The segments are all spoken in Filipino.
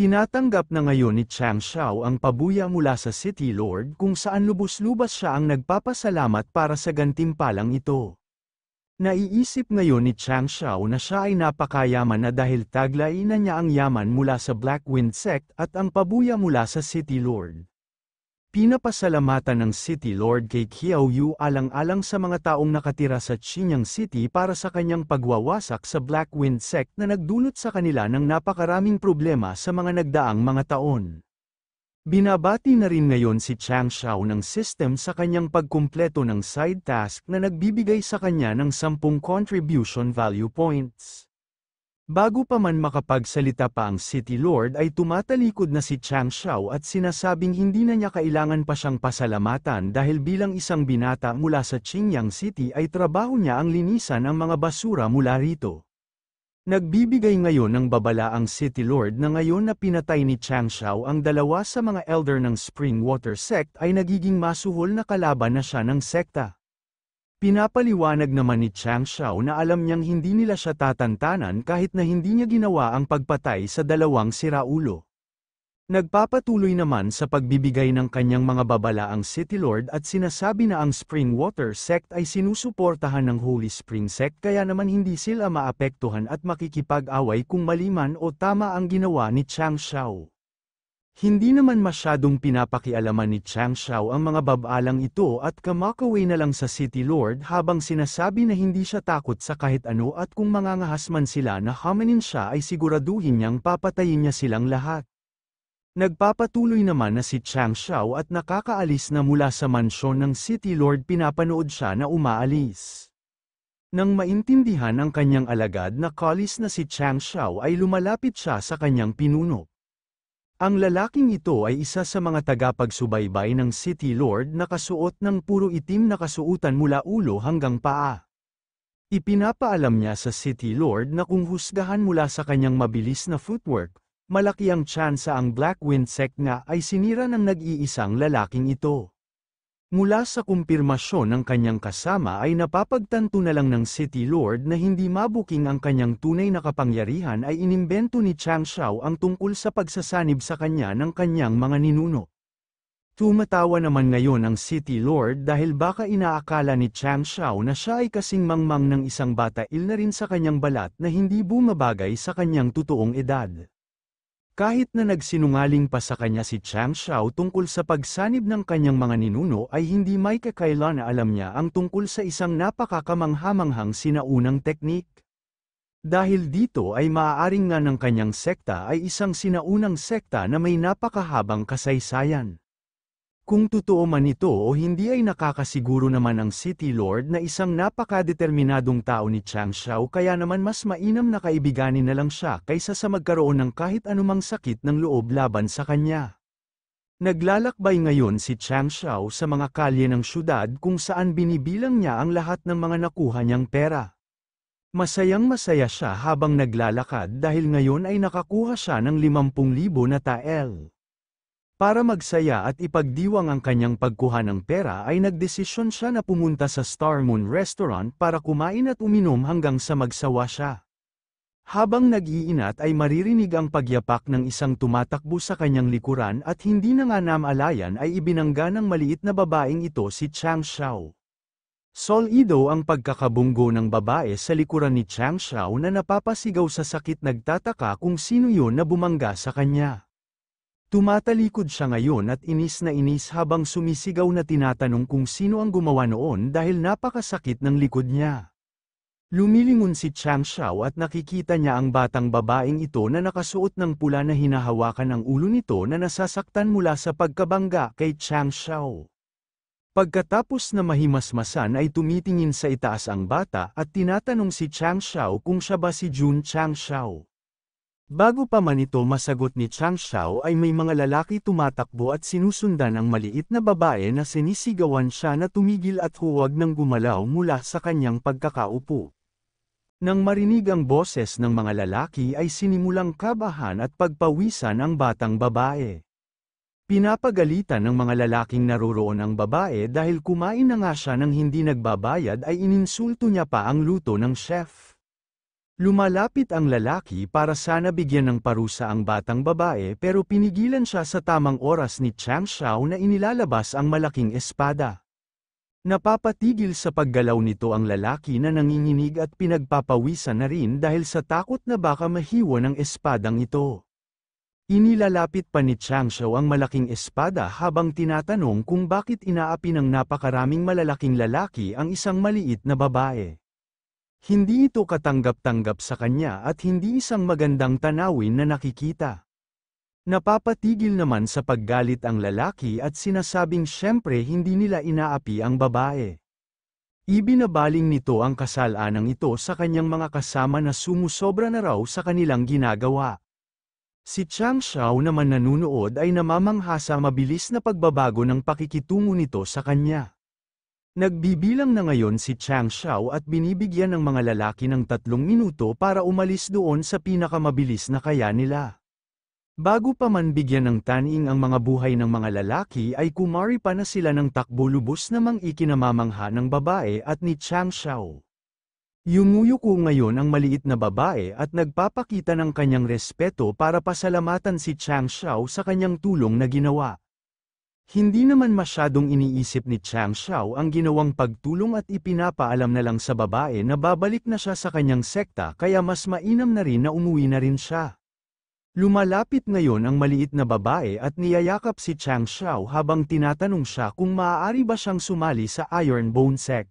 Tinatanggap na ngayon ni Chang Xiao ang pabuya mula sa City Lord kung saan lubos-lubas siya ang nagpapasalamat para sa gantimpalang ito. Naiisip ngayon ni Chang Xiao na siya ay napakayaman na dahil taglay na niya ang yaman mula sa Black Wind Sect at ang pabuya mula sa City Lord. Pinapasalamatan ng City Lord kay Kiao Yu alang-alang sa mga taong nakatira sa Xinyang City para sa kanyang pagwawasak sa Black Wind Sect na nagdulot sa kanila ng napakaraming problema sa mga nagdaang mga taon. Binabati na rin ngayon si Chang Xiao ng system sa kanyang pagkumpleto ng side task na nagbibigay sa kanya ng 10 contribution value points. Bago pa man makapagsalita pa ang City Lord ay tumatalikod na si Chang Xiao at sinasabing hindi na niya kailangan pa siyang pasalamatan dahil bilang isang binata mula sa Qingyang City ay trabaho niya ang linisan ang mga basura mula rito. Nagbibigay ngayon ng babala ang City Lord na ngayon na pinatay ni Chang Xiao ang dalawa sa mga elder ng Spring Water Sect ay nagiging masuhol na kalaban na siya ng sekta. Pinapaliwanag naman ni Chang Xiao na alam niyang hindi nila siya tatantanan kahit na hindi niya ginawa ang pagpatay sa dalawang siraulo. Nagpapatuloy naman sa pagbibigay ng kanyang mga babala ang City Lord at sinasabi na ang Spring Water Sect ay sinusuportahan ng Holy Spring Sect kaya naman hindi sila maapektuhan at makikipag-away kung maliman o tama ang ginawa ni Chang Xiao. Hindi naman masyadong pinapakialaman ni Chang Xiao ang mga babalang ito at kamakaway na lang sa City Lord habang sinasabi na hindi siya takot sa kahit ano at kung mangangahas man sila na hamanin siya ay siguraduhin niyang papatayin niya silang lahat. Nagpapatuloy naman na si Chang Xiao at nakakaalis na mula sa mansyon ng City Lord pinapanood siya na umaalis. Nang maintindihan ang kanyang alagad na kalis na si Chang Xiao ay lumalapit siya sa kanyang pinuno. Ang lalaking ito ay isa sa mga tagapagsubaybay ng City Lord na kasuot ng puro itim na kasuutan mula ulo hanggang paa. Ipinapaalam niya sa City Lord na kung husgahan mula sa kanyang mabilis na footwork, malaki ang tsansa ang Black Wind Sect na ay sinira ng nag-iisang lalaking ito. Mula sa kumpirmasyon ng kanyang kasama ay napapagtanto na lang ng City Lord na hindi mabuking ang kanyang tunay na kapangyarihan ay inimbento ni Chang Xiao ang tungkol sa pagsasanib sa kanya ng kanyang mga ninuno. Tumatawa naman ngayon ang City Lord dahil baka inaakala ni Chang Xiao na siya ay kasing mangmang ng isang bata il na rin sa kanyang balat na hindi bumabagay sa kanyang totoong edad. Kahit na nagsinungaling pa sa kanya si Chang Xiao tungkol sa pagsanib ng kanyang mga ninuno ay hindi may kakailan na alam niya ang tungkol sa isang napakakamanghamanghang sinaunang teknik. Dahil dito ay maaaring nga ng kanyang sekta ay isang sinaunang sekta na may napakahabang kasaysayan. Kung totoo man ito o hindi ay nakakasiguro naman ang City Lord na isang napakadeterminadong tao ni Chang Xiao kaya naman mas mainam na kaibiganin na lang siya kaysa sa magkaroon ng kahit anumang sakit ng loob laban sa kanya. Naglalakbay ngayon si Chang Xiao sa mga kalye ng syudad kung saan binibilang niya ang lahat ng mga nakuha niyang pera. Masayang masaya siya habang naglalakad dahil ngayon ay nakakuha siya ng 50,000 na tael. Para magsaya at ipagdiwang ang kanyang pagkuha ng pera ay nagdesisyon siya na pumunta sa Star Moon Restaurant para kumain at uminom hanggang sa magsawa siya. Habang nag-iinat ay maririnig ang pagyapak ng isang tumatakbo sa kanyang likuran at hindi na nga namalayan ay ibinangga ng maliit na babaeng ito si Chang Xiao. Solido ang pagkakabunggo ng babae sa likuran ni Chang Xiao na napapasigaw sa sakit nagtataka kung sino yon na bumangga sa kanya. Tumatalikod siya ngayon at inis na inis habang sumisigaw na tinatanong kung sino ang gumawa noon dahil napakasakit ng likod niya. Lumilingon si Chang Xiao at nakikita niya ang batang babaeng ito na nakasuot ng pula na hinahawakan ang ulo nito na nasasaktan mula sa pagkabangga kay Chang Xiao. Pagkatapos na mahimasmasan ay tumitingin sa itaas ang bata at tinatanong si Chang Xiao kung siya ba si Jun Chang Xiao. Bago pa man ito masagot ni Chang Xiao ay may mga lalaki tumatakbo at sinusundan ang maliit na babae na sinisigawan siya na tumigil at huwag nang gumalaw mula sa kanyang pagkakaupo. Nang marinig ang boses ng mga lalaki ay sinimulang kabahan at pagpawisan ang batang babae. Pinapagalitan ng mga lalaking naroroon ang babae dahil kumain na nga siya nang hindi nagbabayad ay ininsulto niya pa ang luto ng chef. Lumalapit ang lalaki para sana bigyan ng parusa ang batang babae pero pinigilan siya sa tamang oras ni Chang Xiao na inilalabas ang malaking espada. Napapatigil sa paggalaw nito ang lalaki na nanginginig at pinagpapawisan na rin dahil sa takot na baka mahiwa ng espadang ito. Inilalapit pa ni Chang Xiao ang malaking espada habang tinatanong kung bakit inaapi ng napakaraming malalaking lalaki ang isang maliit na babae. Hindi ito katanggap-tanggap sa kanya at hindi isang magandang tanawin na nakikita. Napapatigil naman sa paggalit ang lalaki at sinasabing siyempre hindi nila inaapi ang babae. Ibinabaling nito ang kasalanang ito sa kanyang mga kasama na sumusobra na raw sa kanilang ginagawa. Si Chang Xiao naman nanunood ay namamanghasa mabilis na pagbabago ng pakikitungo nito sa kanya. Nagbibilang na ngayon si Chang Xiao at binibigyan ng mga lalaki ng tatlong minuto para umalis doon sa pinakamabilis na kaya nila. Bago pa man bigyan ng taning ang mga buhay ng mga lalaki ay kumari pa na sila ng takbo lubos namang ikinamamangha ng babae at ni Chang Xiao. Yumuyo ko ngayon ang maliit na babae at nagpapakita ng kanyang respeto para pasalamatan si Chang Xiao sa kanyang tulong na ginawa. Hindi naman masyadong iniisip ni Chang Xiao ang ginawang pagtulong at ipinapaalam na lang sa babae na babalik na siya sa kanyang sekta kaya mas mainam na rin na umuwi na rin siya. Lumalapit ngayon ang maliit na babae at niyayakap si Chang Xiao habang tinatanong siya kung maaari ba siyang sumali sa Iron Bone Sect.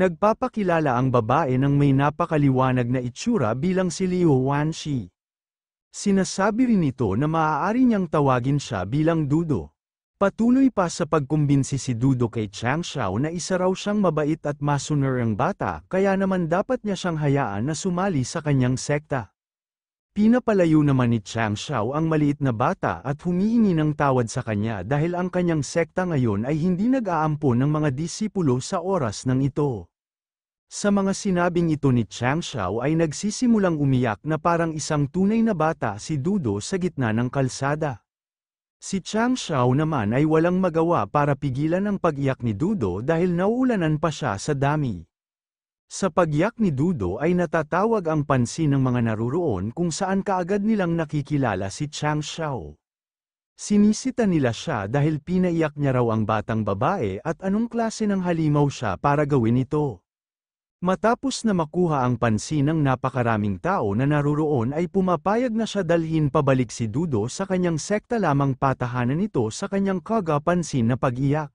Nagpapakilala ang babae ng may napakaliwanag na itsura bilang si Liu Wanxi. Sinasabi rin ito na maaari niyang tawagin siya bilang Dudo. Patuloy pa sa pagkumbinsi si Dudo kay Chang Xiao na isa raw siyang mabait at masunerang bata kaya naman dapat niya siyang hayaan na sumali sa kanyang sekta. Pinapalayo naman ni Chang Xiao ang maliit na bata at humihingi ng tawad sa kanya dahil ang kanyang sekta ngayon ay hindi nag-aampo ng mga disipulo sa oras ng ito. Sa mga sinabing ito ni Chang Xiao ay nagsisimulang umiyak na parang isang tunay na bata si Dudo sa gitna ng kalsada. Si Chang Xiao naman ay walang magawa para pigilan ang pagyak ni Dudo dahil nauulanan pa siya sa dami. Sa pagyak ni Dudo ay natatawag ang pansin ng mga naruroon kung saan kaagad nilang nakikilala si Chang Xiao. Sinisita nila siya dahil pinaiyak niya raw ang batang babae at anong klase ng halimaw siya para gawin ito. Matapos na makuha ang pansin ng napakaraming tao na naruroon ay pumapayag na siya dalhin pabalik si Dudo sa kanyang sekta lamang patahanan ito sa kanyang kagapansin na pag-iyak.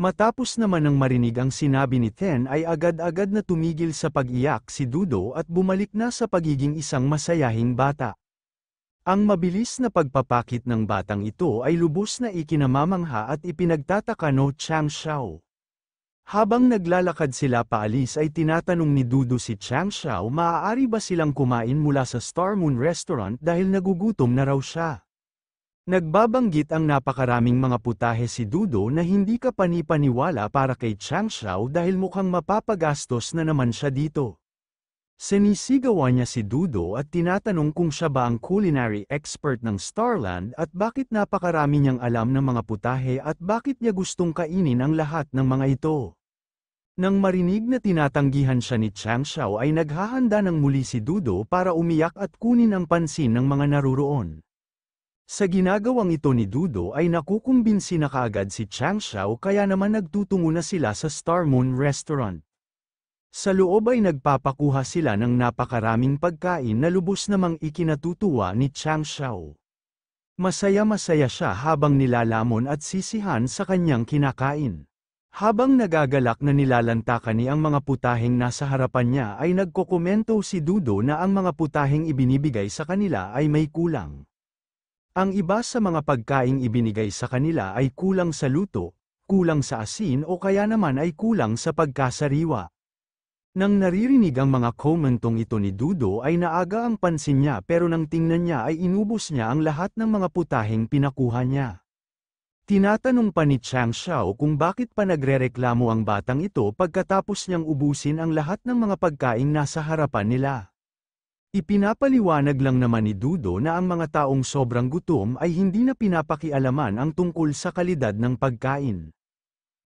Matapos naman ng marinig ang sinabi ni Ten ay agad-agad na tumigil sa pag-iyak si Dudo at bumalik na sa pagiging isang masayahing bata. Ang mabilis na pagpapakit ng batang ito ay lubos na ikinamamangha at ipinagtataka no Chang Xiao. Habang naglalakad sila paalis ay tinatanong ni Dudu si Chang Xiao maaari ba silang kumain mula sa Star Moon Restaurant dahil nagugutom na raw siya. Nagbabanggit ang napakaraming mga putahe si Dudo na hindi ka panipaniwala para kay Chang Xiao dahil mukhang mapapagastos na naman siya dito. Sinisigawan niya si Dudo at tinatanong kung siya ba ang culinary expert ng Starland at bakit napakarami niyang alam ng mga putahe at bakit niya gustong kainin ang lahat ng mga ito. Nang marinig na tinatanggihan siya ni Chang Xiao ay naghahanda ng muli si Dudo para umiyak at kunin ang pansin ng mga naruroon. Sa ginagawang ito ni Dudo ay nakukumbinsi na kaagad si Chang Xiao kaya naman nagtutungo na sila sa Star Moon Restaurant. Sa loob ay nagpapakuha sila ng napakaraming pagkain na lubos namang ikinatutuwa ni Chang Xiao. Masaya-masaya siya habang nilalamon at sisihan sa kanyang kinakain. Habang nagagalak na nilalantakan ni ang mga putahing nasa harapan niya ay nagkokomento si Dudo na ang mga putahing ibinibigay sa kanila ay may kulang. Ang iba sa mga pagkaing ibinigay sa kanila ay kulang sa luto, kulang sa asin o kaya naman ay kulang sa pagkasariwa. Nang naririnig ang mga komentong ito ni Dudo ay naaga ang pansin niya pero nang tingnan niya ay inubos niya ang lahat ng mga putahing pinakuha niya. Tinatanong pa ni Chang Xiao kung bakit pa nagrereklamo ang batang ito pagkatapos niyang ubusin ang lahat ng mga pagkain nasa harapan nila. Ipinapaliwanag lang naman ni Dudo na ang mga taong sobrang gutom ay hindi na pinapakialaman ang tungkol sa kalidad ng pagkain.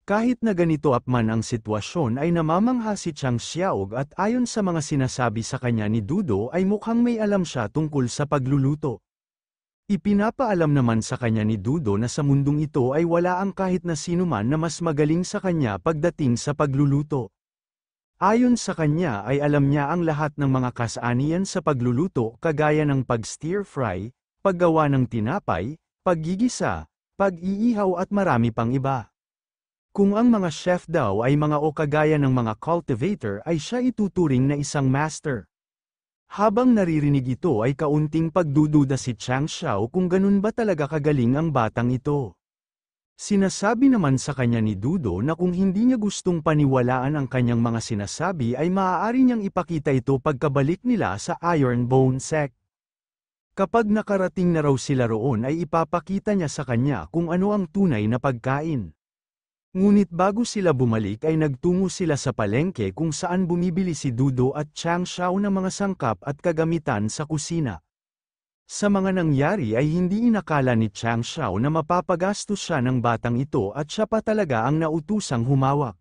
Kahit na ganito apman ang sitwasyon ay namamangha si Chang Xiaog at ayon sa mga sinasabi sa kanya ni Dudo ay mukhang may alam siya tungkol sa pagluluto. Ipinapaalam naman sa kanya ni Dudo na sa mundong ito ay wala ang kahit na sinuman na mas magaling sa kanya pagdating sa pagluluto. Ayon sa kanya ay alam niya ang lahat ng mga kasanian sa pagluluto kagaya ng pag-stir fry, paggawa ng tinapay, paggigisa, pag-iihaw at marami pang iba. Kung ang mga chef daw ay mga o kagaya ng mga cultivator ay siya ituturing na isang master. Habang naririnig ito ay kaunting pagdududa si Chang Xiao kung ganun ba talaga kagaling ang batang ito. Sinasabi naman sa kanya ni Dudo na kung hindi niya gustong paniwalaan ang kanyang mga sinasabi ay maaari niyang ipakita ito pagkabalik nila sa Iron Bone Sect. Kapag nakarating na raw sila roon ay ipapakita niya sa kanya kung ano ang tunay na pagkain. Ngunit bago sila bumalik ay nagtungo sila sa palengke kung saan bumibili si Dudo at Chang Xiao ng mga sangkap at kagamitan sa kusina. Sa mga nangyari ay hindi inakala ni Chang Xiao na mapapagastos siya ng batang ito at siya pa talaga ang nautusang humawak.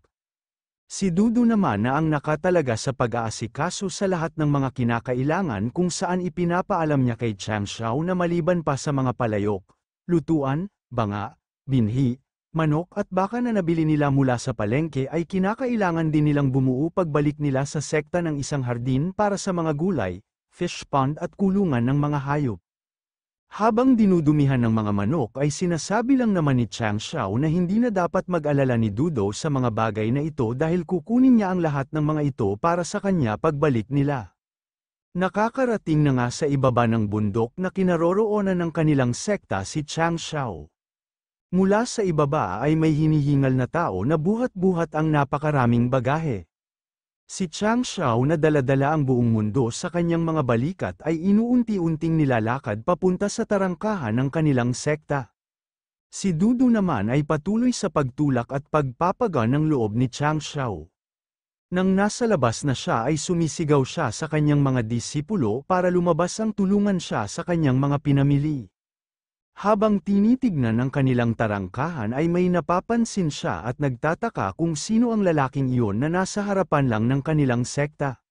Si Dudu naman na ang nakatalaga sa pag-aasikaso sa lahat ng mga kinakailangan kung saan ipinapaalam niya kay Chang Xiao na maliban pa sa mga palayok, lutuan, banga, binhi, manok at baka na nabili nila mula sa palengke ay kinakailangan din nilang bumuo pagbalik nila sa sekta ng isang hardin para sa mga gulay, fish pond at kulungan ng mga hayop. Habang dinudumihan ng mga manok ay sinasabi lang naman ni Chang Xiao na hindi na dapat mag-alala ni Dudo sa mga bagay na ito dahil kukunin niya ang lahat ng mga ito para sa kanya pagbalik nila. Nakakarating na nga sa ibaba ng bundok na kinaroroonan ng kanilang sekta si Chang Xiao. Mula sa ibaba ay may hinihingal na tao na buhat-buhat ang napakaraming bagahe. Si Chang Xiao na daladala ang buong mundo sa kanyang mga balikat ay inuunti-unting nilalakad papunta sa tarangkahan ng kanilang sekta. Si Dudu naman ay patuloy sa pagtulak at pagpapaga ng loob ni Chang Xiao. Nang nasa labas na siya ay sumisigaw siya sa kanyang mga disipulo para lumabas ang tulungan siya sa kanyang mga pinamili. Habang tinitignan ng kanilang tarangkahan ay may napapansin siya at nagtataka kung sino ang lalaking iyon na nasa harapan lang ng kanilang sekta.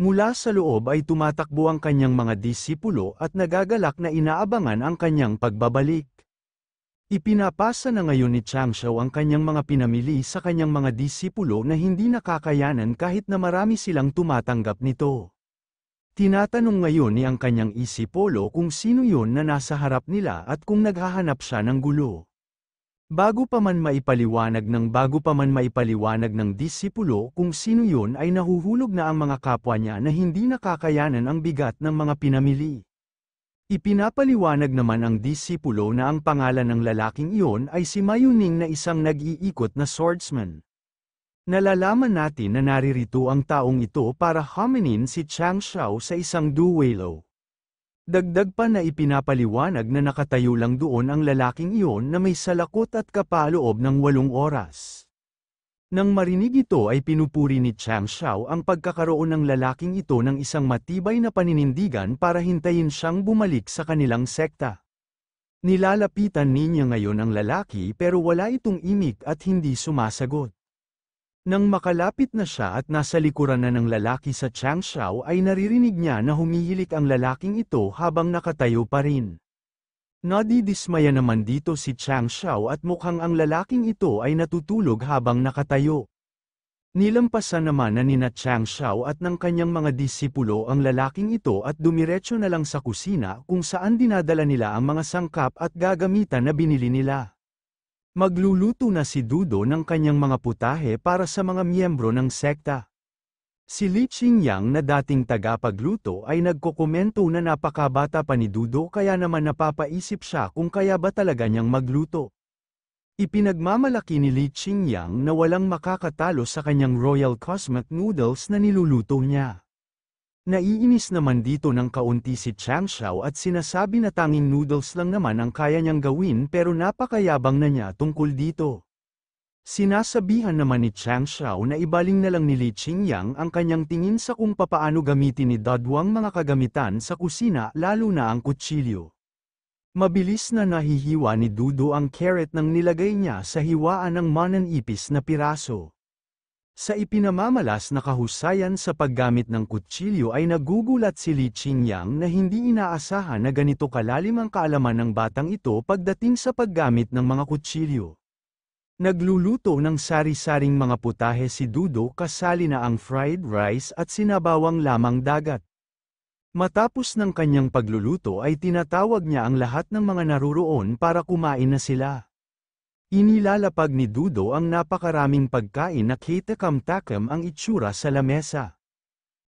Mula sa loob ay tumatakbo ang kanyang mga disipulo at nagagalak na inaabangan ang kanyang pagbabalik. Ipinapasa na ngayon ni Chang Changshao ang kanyang mga pinamili sa kanyang mga disipulo na hindi nakakayanan kahit na marami silang tumatanggap nito. Tinatanong ngayon ni ang kanyang isipolo kung sino yon na nasa harap nila at kung naghahanap siya ng gulo. Bago pa man maipaliwanag ng bago pa man maipaliwanag ng disipulo kung sino yon ay nahuhulog na ang mga kapwa niya na hindi nakakayanan ang bigat ng mga pinamili. Ipinapaliwanag naman ang disipulo na ang pangalan ng lalaking iyon ay si Mayuning na isang nag-iikot na swordsman. Nalalaman natin na naririto ang taong ito para hominin si Chang Xiao sa isang duwelo. Dagdag pa na ipinapaliwanag na nakatayo lang doon ang lalaking iyon na may salakot at kapaloob ng walong oras. Nang marinig ito ay pinupuri ni Chang Xiao ang pagkakaroon ng lalaking ito ng isang matibay na paninindigan para hintayin siyang bumalik sa kanilang sekta. Nilalapitan niya ngayon ang lalaki pero wala itong imik at hindi sumasagot. Nang makalapit na siya at nasa likuran na ng lalaki sa Changshaw ay naririnig niya na humihilik ang lalaking ito habang nakatayo pa rin. Nadidismaya naman dito si Changshaw at mukhang ang lalaking ito ay natutulog habang nakatayo. Nilampasan naman na nina Changshaw at ng kanyang mga disipulo ang lalaking ito at dumiretso na lang sa kusina kung saan dinadala nila ang mga sangkap at gagamitan na binili nila. Magluluto na si Dudo ng kanyang mga putahe para sa mga miyembro ng sekta. Si Li Qingyang na dating tagapagluto ay nagkokomento na napakabata pa ni Dudo kaya naman napapaisip siya kung kaya ba talaga niyang magluto. Ipinagmamalaki ni Li Qingyang na walang makakatalo sa kanyang Royal Cosmic Noodles na niluluto niya. Naiinis naman dito ng kaunti si Chang Xiao at sinasabi na tanging noodles lang naman ang kaya niyang gawin pero napakayabang na niya tungkol dito. Sinasabihan naman ni Chang Xiao na ibaling na lang ni Li Qingyang ang kanyang tingin sa kung papaano gamitin ni Dadwang mga kagamitan sa kusina lalo na ang kutsilyo. Mabilis na nahihiwa ni Dudo ang carrot nang nilagay niya sa hiwaan ng mananipis na piraso. Sa ipinamamalas na kahusayan sa paggamit ng kutsilyo ay nagugulat si Li Qingyang na hindi inaasahan na ganito kalalim ang kaalaman ng batang ito pagdating sa paggamit ng mga kutsilyo. Nagluluto ng sari-saring mga putahe si Dudo kasali na ang fried rice at sinabawang lamang dagat. Matapos ng kanyang pagluluto ay tinatawag niya ang lahat ng mga naruroon para kumain na sila. Inilalapag ni Dudo ang napakaraming pagkain na kitakam-takam ang itsura sa lamesa.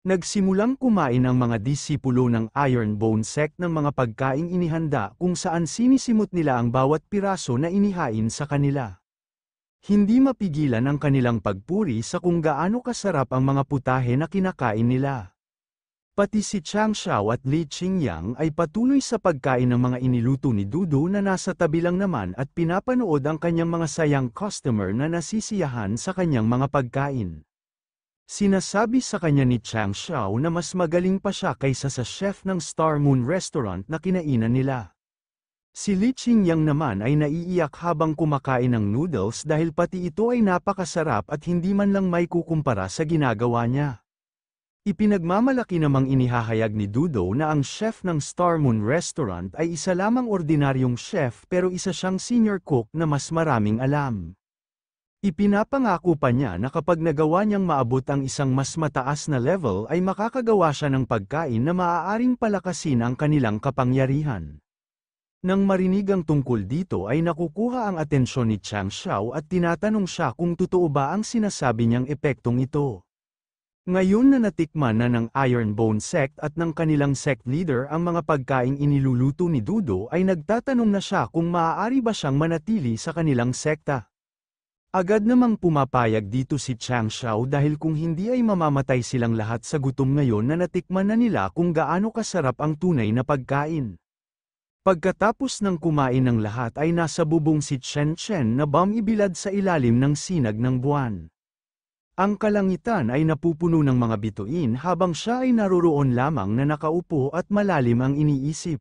Nagsimulang kumain ang mga disipulo ng Iron Bone Sect ng mga pagkain inihanda kung saan sinisimot nila ang bawat piraso na inihain sa kanila. Hindi mapigilan ang kanilang pagpuri sa kung gaano kasarap ang mga putahe na kinakain nila. Pati si Chang Xiao at Li Qingyang ay patuloy sa pagkain ng mga iniluto ni Dudu na nasa tabi lang naman at pinapanood ang kanyang mga sayang customer na nasisiyahan sa kanyang mga pagkain. Sinasabi sa kanya ni Chang Xiao na mas magaling pa siya kaysa sa chef ng Star Moon Restaurant na kinainan nila. Si Li Qingyang naman ay naiiyak habang kumakain ng noodles dahil pati ito ay napakasarap at hindi man lang may kukumpara sa ginagawa niya. Ipinagmamalaki namang inihahayag ni Dudo na ang chef ng Star Moon Restaurant ay isa lamang ordinaryong chef pero isa siyang senior cook na mas maraming alam. Ipinapangako pa niya na kapag nagawa niyang maabot ang isang mas mataas na level ay makakagawa siya ng pagkain na maaaring palakasin ang kanilang kapangyarihan. Nang marinig ang tungkol dito ay nakukuha ang atensyon ni Chang Xiao at tinatanong siya kung totoo ba ang sinasabi niyang epektong ito. Ngayon na natikman na ng Iron Bone sect at ng kanilang sect leader ang mga pagkain iniluluto ni Dudo ay nagtatanong na siya kung maaari ba siyang manatili sa kanilang sekta. Agad namang pumapayag dito si Chang Xiao dahil kung hindi ay mamamatay silang lahat sa gutom ngayon na natikman na nila kung gaano kasarap ang tunay na pagkain. Pagkatapos ng kumain ng lahat ay nasa bubong si Chen Chen na bamibilad sa ilalim ng sinag ng buwan. Ang kalangitan ay napupuno ng mga bituin habang siya ay naroroon lamang na nakaupo at malalim ang iniisip.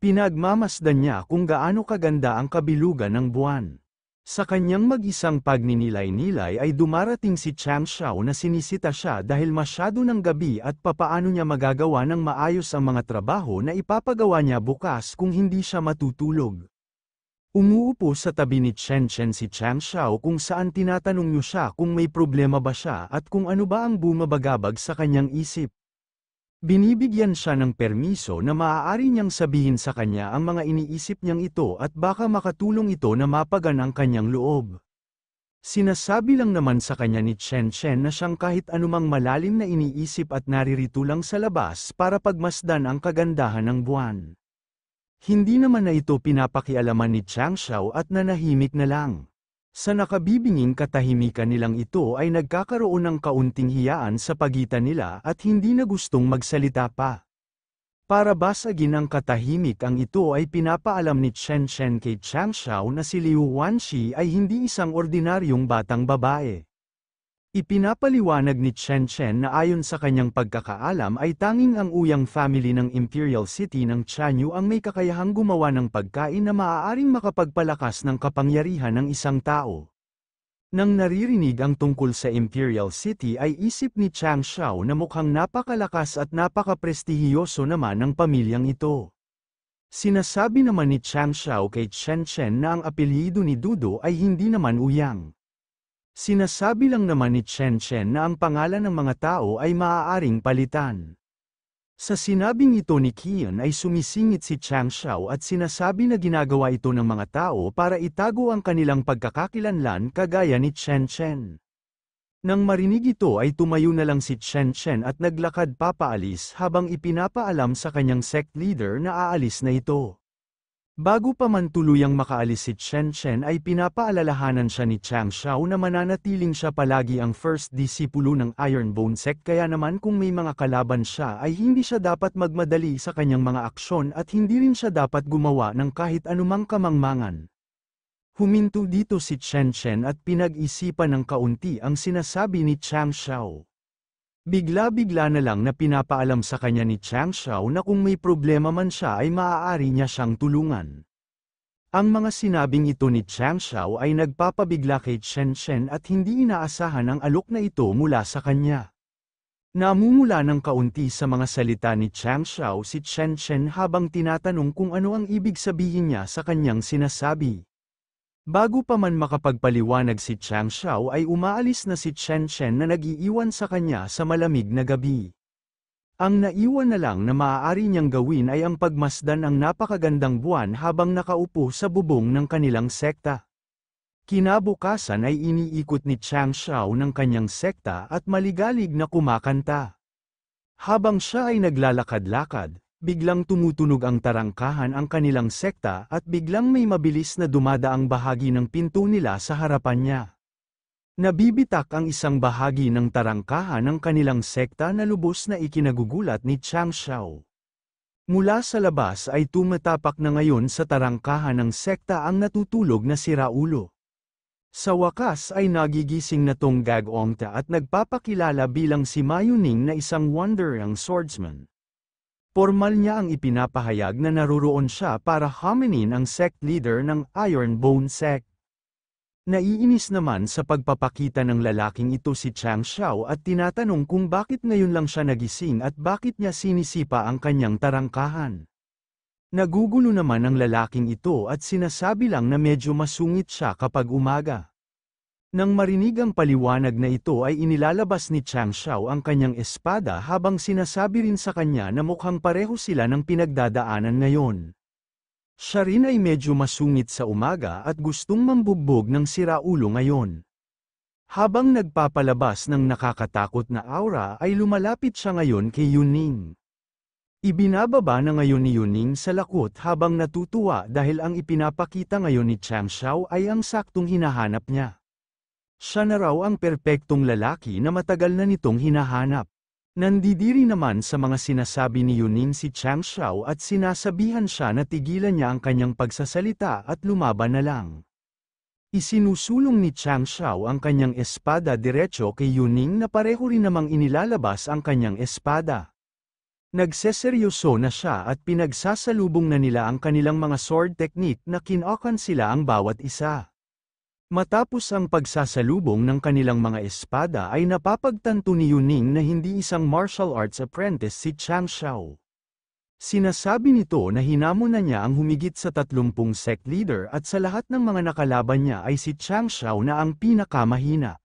Pinagmamasdan niya kung gaano kaganda ang kabilugan ng buwan. Sa kanyang mag-isang pagninilay-nilay ay dumarating si Chang Xiao na sinisita siya dahil masyado ng gabi at papaano niya magagawa ng maayos ang mga trabaho na ipapagawa niya bukas kung hindi siya matutulog. Umuupo sa tabi ni Chen Chen si Chang Xiao kung saan tinatanong niyo siya kung may problema ba siya at kung ano ba ang bumabagabag sa kanyang isip. Binibigyan siya ng permiso na maaari niyang sabihin sa kanya ang mga iniisip niyang ito at baka makatulong ito na mapagan ang kanyang loob. Sinasabi lang naman sa kanya ni Chen Chen na siyang kahit anumang malalim na iniisip at naririto lang sa labas para pagmasdan ang kagandahan ng buwan. Hindi naman na ito pinapakialaman ni Chang Xiao at nanahimik na lang. Sa nakabibinging katahimikan nilang ito ay nagkakaroon ng kaunting hiyaan sa pagitan nila at hindi na gustong magsalita pa. Para basagin ang katahimik ang ito ay pinapaalam ni Chen Chen kay Chang Xiao na si Liu Wanxi ay hindi isang ordinaryong batang babae. Ipinapaliwanag ni Chen Chen na ayon sa kanyang pagkakaalam ay tanging ang Uyang family ng Imperial City ng Chanyu ang may kakayahang gumawa ng pagkain na maaaring makapagpalakas ng kapangyarihan ng isang tao. Nang naririnig ang tungkol sa Imperial City ay isip ni Chang Xiao na mukhang napakalakas at napakaprestihiyoso naman ng pamilyang ito. Sinasabi naman ni Chang Xiao kay Chen Chen na ang apelyido ni Dudo ay hindi naman Uyang. Sinasabi lang naman ni Chen Chen na ang pangalan ng mga tao ay maaaring palitan. Sa sinabing ito ni Qian ay sumisingit si Chang Xiao at sinasabi na ginagawa ito ng mga tao para itago ang kanilang pagkakakilanlan kagaya ni Chen Chen. Nang marinig ito ay tumayo na lang si Chen Chen at naglakad papaalis habang ipinapaalam sa kanyang sect leader na aalis na ito. Bago pa man tuluyang makaalis si Chen Chen ay pinapaalalahanan siya ni Chang Xiao na mananatiling siya palagi ang first disipulo ng Iron Bone Sect kaya naman kung may mga kalaban siya ay hindi siya dapat magmadali sa kanyang mga aksyon at hindi rin siya dapat gumawa ng kahit anumang kamangmangan. Huminto dito si Chen Chen at pinag-isipan ng kaunti ang sinasabi ni Chang Xiao. Bigla-bigla na lang na pinapaalam sa kanya ni Chang Xiao na kung may problema man siya ay maaari niya siyang tulungan. Ang mga sinabing ito ni Chang Xiao ay nagpapabigla kay Chen Shen at hindi inaasahan ang alok na ito mula sa kanya. Namumula ng kaunti sa mga salita ni Chang Xiao si Chen Shen habang tinatanong kung ano ang ibig sabihin niya sa kanyang sinasabi. Bago pa man makapagpaliwanag si Chang Xiao ay umaalis na si Chen Chen na nagiiwan sa kanya sa malamig na gabi. Ang naiwan na lang na maaari niyang gawin ay ang pagmasdan ang napakagandang buwan habang nakaupo sa bubong ng kanilang sekta. Kinabukasan ay iniikot ni Chang Xiao ng kanyang sekta at maligalig na kumakanta. Habang siya ay naglalakad-lakad, Biglang tumutunog ang tarangkahan ang kanilang sekta at biglang may mabilis na dumadaang bahagi ng pinto nila sa harapan niya. Nabibitak ang isang bahagi ng tarangkahan ng kanilang sekta na lubos na ikinagugulat ni Chang Xiao. Mula sa labas ay tumatapak na ngayon sa tarangkahan ng sekta ang natutulog na si Raulo. Sa wakas ay nagigising na tong Gagongta at nagpapakilala bilang si Mayuning na isang wandering swordsman. Formal niya ang ipinapahayag na naruroon siya para hominin ang sect leader ng Iron Bone sect. Naiinis naman sa pagpapakita ng lalaking ito si Chang Xiao at tinatanong kung bakit ngayon lang siya nagising at bakit niya sinisipa ang kanyang tarangkahan. Nagugulo naman ang lalaking ito at sinasabi lang na medyo masungit siya kapag umaga. Nang marinig ang paliwanag na ito ay inilalabas ni Chang Xiao ang kanyang espada habang sinasabi rin sa kanya na mukhang pareho sila ng pinagdadaanan ngayon. Siya rin ay medyo masungit sa umaga at gustong mambugbog ng siraulo ngayon. Habang nagpapalabas ng nakakatakot na aura ay lumalapit siya ngayon kay Yuning. Ibinababa na ngayon ni Yuning sa lakot habang natutuwa dahil ang ipinapakita ngayon ni Chang Xiao ay ang saktong hinahanap niya. Siya na raw ang perpektong lalaki na matagal na nitong hinahanap. Nandidiri naman sa mga sinasabi ni Yunin si Chang Xiao at sinasabihan siya na tigilan niya ang kanyang pagsasalita at lumaban na lang. Isinusulong ni Chang Xiao ang kanyang espada diretso kay Yuning na pareho rin namang inilalabas ang kanyang espada. Nagseseryoso na siya at pinagsasalubong na nila ang kanilang mga sword technique na kinokan sila ang bawat isa. Matapos ang pagsasalubong ng kanilang mga espada ay napapagtanto ni Yuning na hindi isang martial arts apprentice si Chang Xiao. Sinasabi nito na hinamon na niya ang humigit sa 30 sect leader at sa lahat ng mga nakalaban niya ay si Chang Xiao na ang pinakamahina.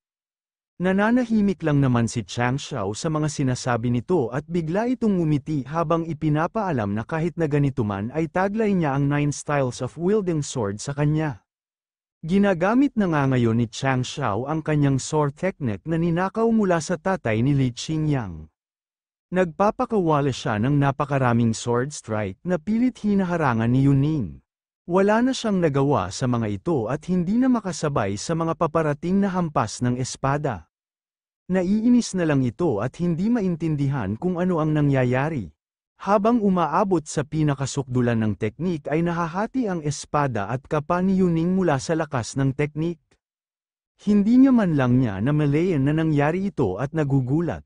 Nananahimik lang naman si Chang Xiao sa mga sinasabi nito at bigla itong umiti habang ipinapaalam na kahit na ganito man ay taglay niya ang 9 styles of wielding sword sa kanya. Ginagamit na nga ngayon ni Chang Xiao ang kanyang sword technique na ninakaw mula sa tatay ni Li Qingyang. Nagpapakawala siya ng napakaraming sword strike na pilit hinaharangan ni Yuning. Wala na siyang nagawa sa mga ito at hindi na makasabay sa mga paparating na hampas ng espada. Naiinis na lang ito at hindi maintindihan kung ano ang nangyayari. Habang umaabot sa pinakasukdulan ng teknik ay nahahati ang espada at kapa ni mula sa lakas ng teknik. Hindi niya man lang niya na malayan na nangyari ito at nagugulat.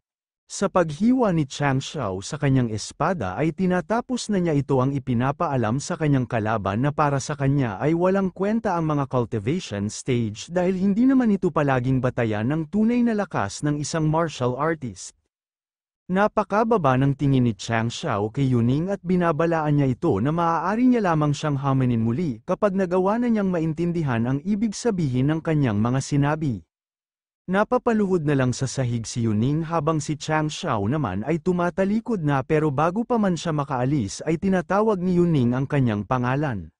Sa paghiwa ni Chang Xiao sa kanyang espada ay tinatapos na niya ito ang ipinapaalam sa kanyang kalaban na para sa kanya ay walang kwenta ang mga cultivation stage dahil hindi naman ito palaging batayan ng tunay na lakas ng isang martial artist. Napakababa ng tingin ni Chang Xiao kay Yuning at binabalaan niya ito na maaari niya lamang siyang hamanin muli kapag nagawa na niyang maintindihan ang ibig sabihin ng kanyang mga sinabi. Napapaluhod na lang sa sahig si Yuning habang si Chang Xiao naman ay tumatalikod na pero bago pa man siya makaalis ay tinatawag ni Yuning ang kanyang pangalan.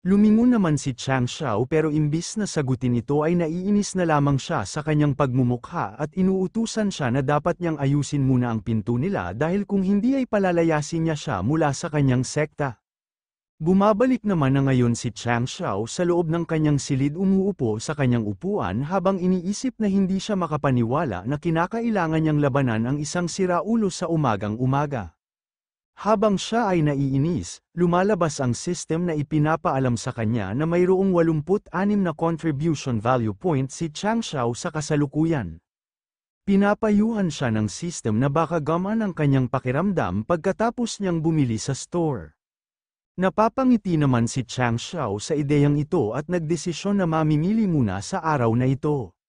Lumingon naman si Chang Xiao pero imbis na sagutin ito ay naiinis na lamang siya sa kanyang pagmumukha at inuutusan siya na dapat niyang ayusin muna ang pinto nila dahil kung hindi ay palalayasin niya siya mula sa kanyang sekta. Bumabalik naman na ngayon si Chang Xiao sa loob ng kanyang silid umuupo sa kanyang upuan habang iniisip na hindi siya makapaniwala na kinakailangan niyang labanan ang isang siraulo sa umagang umaga. Habang siya ay naiinis, lumalabas ang system na ipinapaalam sa kanya na mayroong 86 na contribution value point si Chang Xiao sa kasalukuyan. Pinapayuhan siya ng system na baka gama ang kanyang pakiramdam pagkatapos niyang bumili sa store. Napapangiti naman si Chang Xiao sa ideyang ito at nagdesisyon na mamimili muna sa araw na ito.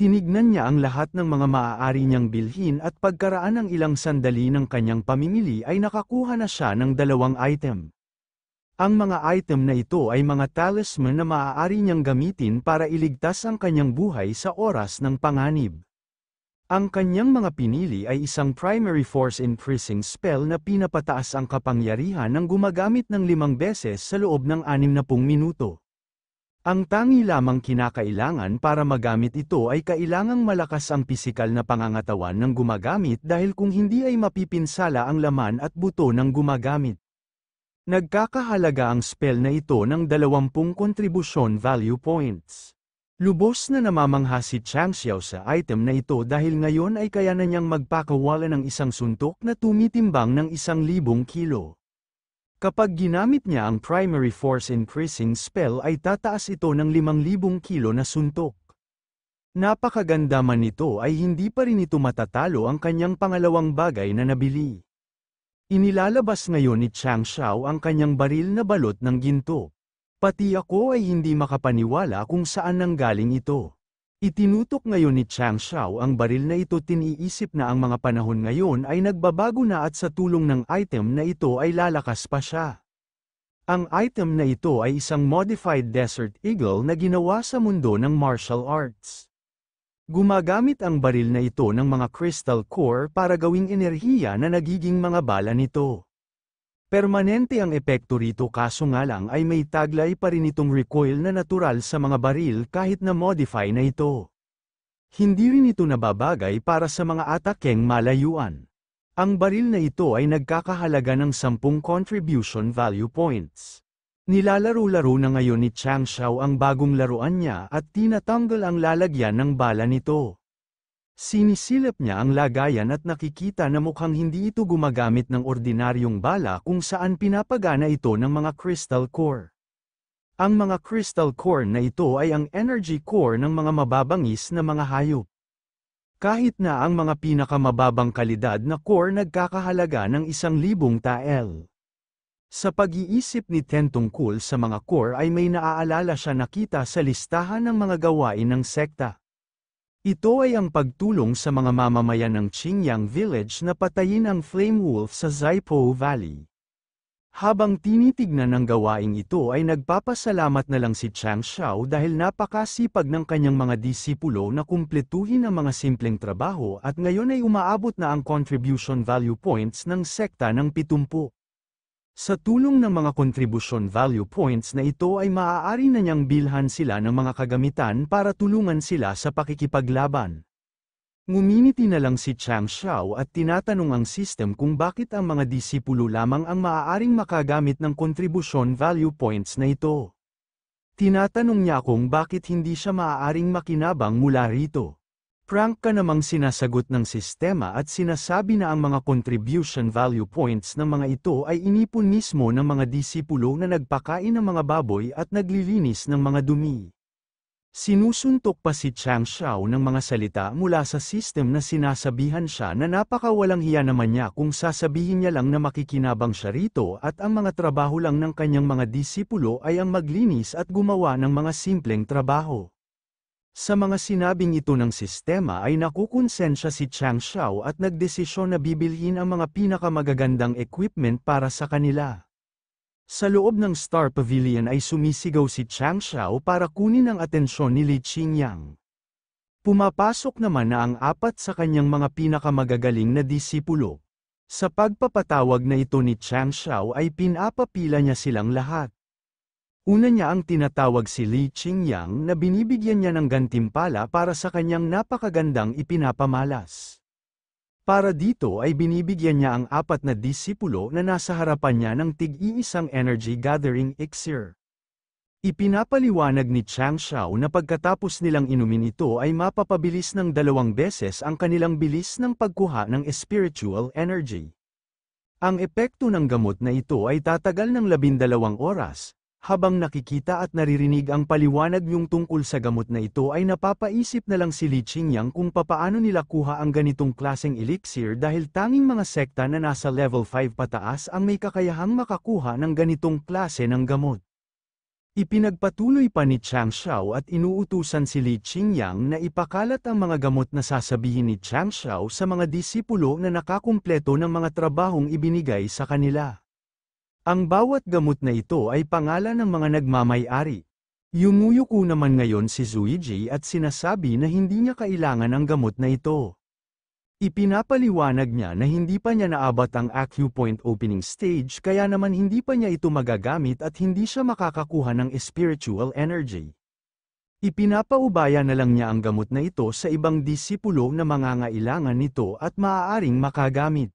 Tinignan niya ang lahat ng mga maaari niyang bilhin at pagkaraan ng ilang sandali ng kanyang pamimili ay nakakuha na siya ng dalawang item. Ang mga item na ito ay mga talisman na maaari niyang gamitin para iligtas ang kanyang buhay sa oras ng panganib. Ang kanyang mga pinili ay isang primary force increasing spell na pinapataas ang kapangyarihan ng gumagamit ng limang beses sa loob ng 60 minuto. Ang tangi lamang kinakailangan para magamit ito ay kailangang malakas ang pisikal na pangangatawan ng gumagamit dahil kung hindi ay mapipinsala ang laman at buto ng gumagamit. Nagkakahalaga ang spell na ito ng 20 contribution value points. Lubos na namamangha si Chang Xiao sa item na ito dahil ngayon ay kaya na niyang magpakawala ng isang suntok na tumitimbang ng isang libong kilo. Kapag ginamit niya ang primary force increasing spell ay tataas ito ng 5,000 kilo na suntok. Napakaganda man nito ay hindi pa rin ito matatalo ang kanyang pangalawang bagay na nabili. Inilalabas ngayon ni Chang Xiao ang kanyang baril na balot ng ginto. Pati ako ay hindi makapaniwala kung saan nanggaling ito. Itinutok ngayon ni Chang Xiao ang baril na ito tiniisip na ang mga panahon ngayon ay nagbabago na at sa tulong ng item na ito ay lalakas pa siya. Ang item na ito ay isang modified Desert Eagle na ginawa sa mundo ng martial arts. Gumagamit ang baril na ito ng mga crystal core para gawing enerhiya na nagiging mga bala nito. Permanente ang epekto rito kaso nga lang ay may taglay pa rin itong recoil na natural sa mga baril kahit na modify na ito. Hindi rin ito nababagay para sa mga atakeng malayuan. Ang baril na ito ay nagkakahalaga ng 10 contribution value points. Nilalaro-laro na ngayon ni Chang Xiao ang bagong laruan niya at tinatanggal ang lalagyan ng bala nito. Sinisilip niya ang lagayan at nakikita na mukhang hindi ito gumagamit ng ordinaryong bala kung saan pinapagana ito ng mga crystal core. Ang mga crystal core na ito ay ang energy core ng mga mababangis na mga hayop. Kahit na ang mga pinakamababang kalidad na core nagkakahalaga ng isang libong tael. Sa pag-iisip ni Ten tungkol sa mga core ay may naaalala siya nakita sa listahan ng mga gawain ng sekta. Ito ay ang pagtulong sa mga mamamayan ng Qingyang Village na patayin ang flame wolf sa Zaipo Valley. Habang tinitignan ang gawaing ito ay nagpapasalamat na lang si Chang Xiao dahil napakasipag ng kanyang mga disipulo na kumpletuhin ang mga simpleng trabaho at ngayon ay umaabot na ang contribution value points ng sekta ng pitumpo. Sa tulong ng mga contribution value points na ito ay maaari na niyang bilhan sila ng mga kagamitan para tulungan sila sa pakikipaglaban. Ngumimiti na lang si Chang Xiao at tinatanong ang system kung bakit ang mga disipulo lamang ang maaaring makagamit ng contribution value points na ito. Tinatanong niya kung bakit hindi siya maaaring makinabang mula rito. Prank ka namang sinasagot ng sistema at sinasabi na ang mga contribution value points ng mga ito ay inipon mismo ng mga disipulo na nagpakain ng mga baboy at naglilinis ng mga dumi. Sinusuntok pa si Chang Xiao ng mga salita mula sa system na sinasabihan siya na napakawalang hiya naman niya kung sasabihin niya lang na makikinabang siya rito at ang mga trabaho lang ng kanyang mga disipulo ay ang maglinis at gumawa ng mga simpleng trabaho. Sa mga sinabing ito ng sistema ay nakukonsensya si Chang Xiao at nagdesisyon na bibilhin ang mga pinakamagagandang equipment para sa kanila. Sa loob ng Star Pavilion ay sumisigaw si Chang Xiao para kunin ang atensyon ni Li Qingyang. Pumapasok naman na ang apat sa kanyang mga pinakamagagaling na disipulo. Sa pagpapatawag na ito ni Chang Xiao ay pinapapila niya silang lahat. Una niya ang tinatawag si Li Qingyang na binibigyan niya ng gantimpala para sa kanyang napakagandang ipinapamalas. Para dito ay binibigyan niya ang apat na disipulo na nasa harapan niya ng tig-iisang energy gathering elixir. Ipinapaliwanag ni Chang Xiao na pagkatapos nilang inumin ito ay mapapabilis ng dalawang beses ang kanilang bilis ng pagkuha ng spiritual energy. Ang epekto ng gamot na ito ay tatagal ng labindalawang oras, habang nakikita at naririnig ang paliwanag niyong tungkol sa gamot na ito ay napapaisip na lang si Li Qingyang kung papaano nila kuha ang ganitong klaseng elixir dahil tanging mga sekta na nasa level 5 pataas ang may kakayahang makakuha ng ganitong klase ng gamot. Ipinagpatuloy pa ni Chang Xiao at inuutusan si Li Qingyang na ipakalat ang mga gamot na sasabihin ni Chang Xiao sa mga disipulo na nakakumpleto ng mga trabahong ibinigay sa kanila. Ang bawat gamot na ito ay pangalan ng mga nagmamayari. Yumuyuko naman ngayon si Zuiji at sinasabi na hindi niya kailangan ang gamot na ito. Ipinapaliwanag niya na hindi pa niya naabot ang acupoint opening stage kaya naman hindi pa niya ito magagamit at hindi siya makakakuha ng spiritual energy. Ipinapaubaya na lang niya ang gamot na ito sa ibang disipulo na mangangailangan nito at maaaring makagamit.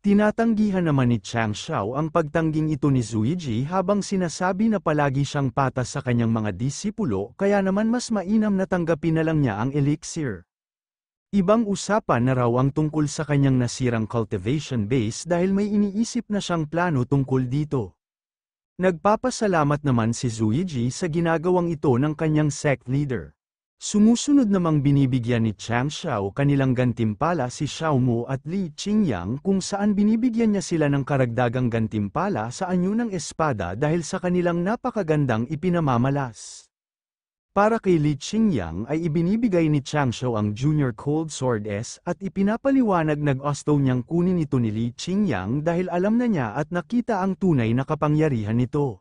Tinatanggihan naman ni Chang Xiao ang pagtangging ito ni Zuiji habang sinasabi na palagi siyang patas sa kanyang mga disipulo kaya naman mas mainam na tanggapin na lang niya ang elixir. Ibang usapan na raw ang tungkol sa kanyang nasirang cultivation base dahil may iniisip na siyang plano tungkol dito. Nagpapasalamat naman si Zuiji sa ginagawang ito ng kanyang sect leader. Sumusunod namang binibigyan ni Chang Xiao kanilang gantimpala si Xiao Mu at Li Qingyang kung saan binibigyan niya sila ng karagdagang gantimpala sa anyo ng espada dahil sa kanilang napakagandang ipinamamalas. Para kay Li Qingyang ay ibinibigay ni Chang Xiao ang Junior Cold Sword S at ipinapaliwanag nag-osto niyang kunin ito ni Li Qingyang dahil alam na niya at nakita ang tunay na kapangyarihan nito.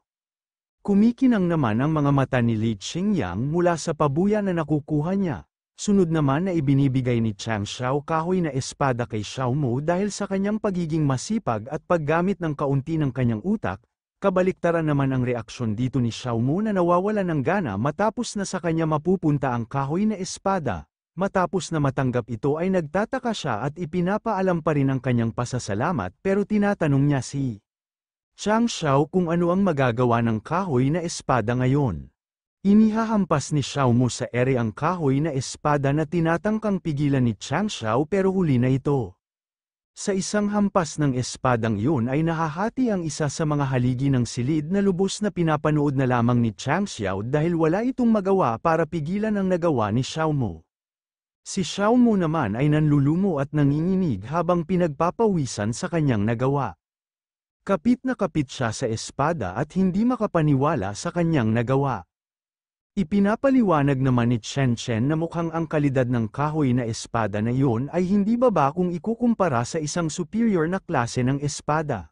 Kumikinang naman ang mga mata ni Li Qingyang mula sa pabuya na nakukuha niya. Sunod naman na ibinibigay ni Chang Xiao kahoy na espada kay Xiao Mo dahil sa kanyang pagiging masipag at paggamit ng kaunti ng kanyang utak, kabaliktaran naman ang reaksyon dito ni Xiao Mo na nawawala ng gana matapos na sa kanya mapupunta ang kahoy na espada. Matapos na matanggap ito ay nagtataka siya at ipinapaalam pa rin ang kanyang pasasalamat pero tinatanong niya si Chang Xiao kung ano ang magagawa ng kahoy na espada ngayon. Inihahampas ni Xiaomo sa ere ang kahoy na espada na tinatangkang pigilan ni Chang Xiao pero huli na ito. Sa isang hampas ng espadang iyon ay nahahati ang isa sa mga haligi ng silid na lubos na pinapanood na lamang ni Chang Xiao dahil wala itong magawa para pigilan ang nagawa ni Xiaomo. Si Xiaomo naman ay nanlulumo at nanginginig habang pinagpapawisan sa kanyang nagawa. Kapit na kapit siya sa espada at hindi makapaniwala sa kanyang nagawa. Ipinapaliwanag naman ni Chen Chen na mukhang ang kalidad ng kahoy na espada na iyon ay hindi baba kung ikukumpara sa isang superior na klase ng espada.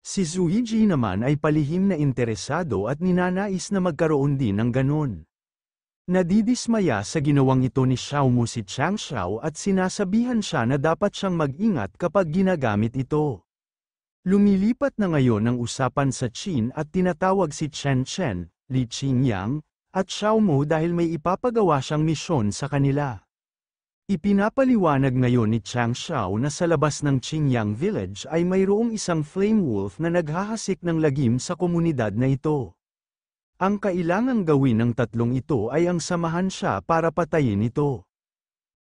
Si Zuiji naman ay palihim na interesado at ninanais na magkaroon din ng ganon. Nadidismaya sa ginawang ito ni Xiao Mu si Chang Xiao at sinasabihan siya na dapat siyang mag-ingat kapag ginagamit ito. Lumilipat na ngayon ang usapan sa Chin at tinatawag si Chen Chen, Li Qingyang, at Xiao Mo dahil may ipapagawa siyang misyon sa kanila. Ipinapaliwanag ngayon ni Chang Xiao na sa labas ng Qingyang Village ay mayroong isang flame wolf na naghahasik ng lagim sa komunidad na ito. Ang kailangang gawin ng tatlong ito ay ang samahan siya para patayin ito.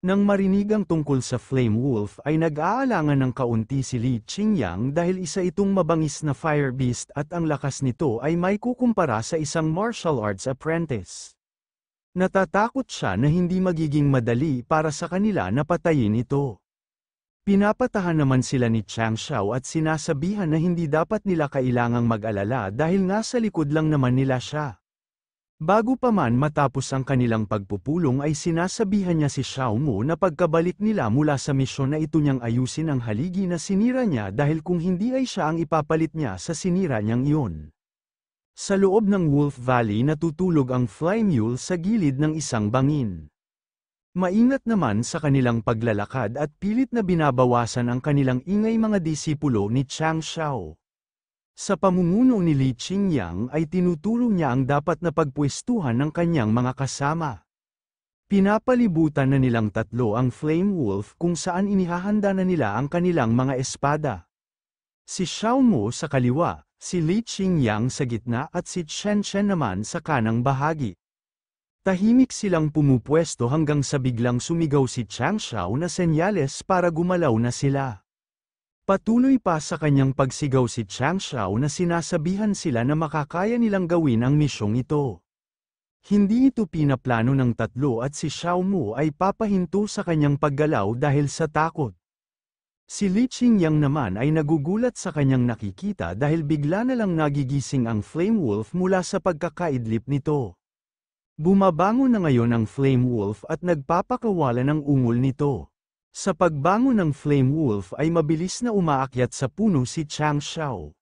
Nang marinig ang tungkol sa Flame Wolf ay nag-aalangan ng kaunti si Li Qingyang dahil isa itong mabangis na fire beast at ang lakas nito ay may kukumpara sa isang martial arts apprentice. Natatakot siya na hindi magiging madali para sa kanila na patayin ito. Pinapatahan naman sila ni Chang Xiao at sinasabihan na hindi dapat nila kailangang mag-alala dahil nga sa likod lang naman nila siya. Bago pa man matapos ang kanilang pagpupulong ay sinasabihan niya si Xiaomo na pagkabalik nila mula sa misyon na ito niyang ayusin ang haligi na sinira niya dahil kung hindi ay siya ang ipapalit niya sa sinira niyang iyon. Sa loob ng Wolf Valley natutulog ang fly mule sa gilid ng isang bangin. Maingat naman sa kanilang paglalakad at pilit na binabawasan ang kanilang ingay mga disipulo ni Chang Xiao. Sa pamumuno ni Li Qingyang ay tinuturo niya ang dapat na pagpwestuhan ng kanyang mga kasama. Pinapalibutan na nilang tatlo ang Flame Wolf kung saan inihahanda na nila ang kanilang mga espada. Si Xiaomo sa kaliwa, si Li Qingyang sa gitna at si Chen Chen naman sa kanang bahagi. Tahimik silang pumupwesto hanggang sa biglang sumigaw si Chang Xiao na senyales para gumalaw na sila. Patuloy pa sa kanyang pagsigaw si Chang Xiao na sinasabihan sila na makakaya nilang gawin ang misyong ito. Hindi ito pinaplano ng tatlo at si Xiao Mu ay papahinto sa kanyang paggalaw dahil sa takot. Si Li Qingyang naman ay nagugulat sa kanyang nakikita dahil bigla na lang nagigising ang Flame Wolf mula sa pagkakaidlip nito. Bumabango na ngayon ang Flame Wolf at nagpapakawala ng ungol nito. Sa pagbango ng Flame Wolf ay mabilis na umaakyat sa puno si Chang Xiao.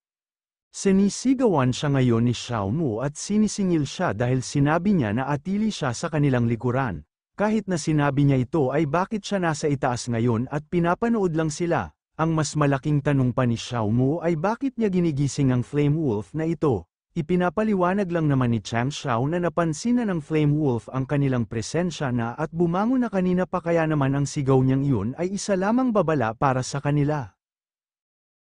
Sinisigawan siya ngayon ni Xiao Mu at sinisingil siya dahil sinabi niya na atili siya sa kanilang likuran. Kahit na sinabi niya ito ay bakit siya nasa itaas ngayon at pinapanood lang sila, ang mas malaking tanong pa ni Xiao Mu ay bakit niya ginigising ang Flame Wolf na ito. Ipinapaliwanag lang naman ni Chang Xiao na napansin na ng Flame Wolf ang kanilang presensya na at bumangon na kanina pa kaya naman ang sigaw niyang iyon ay isa lamang babala para sa kanila.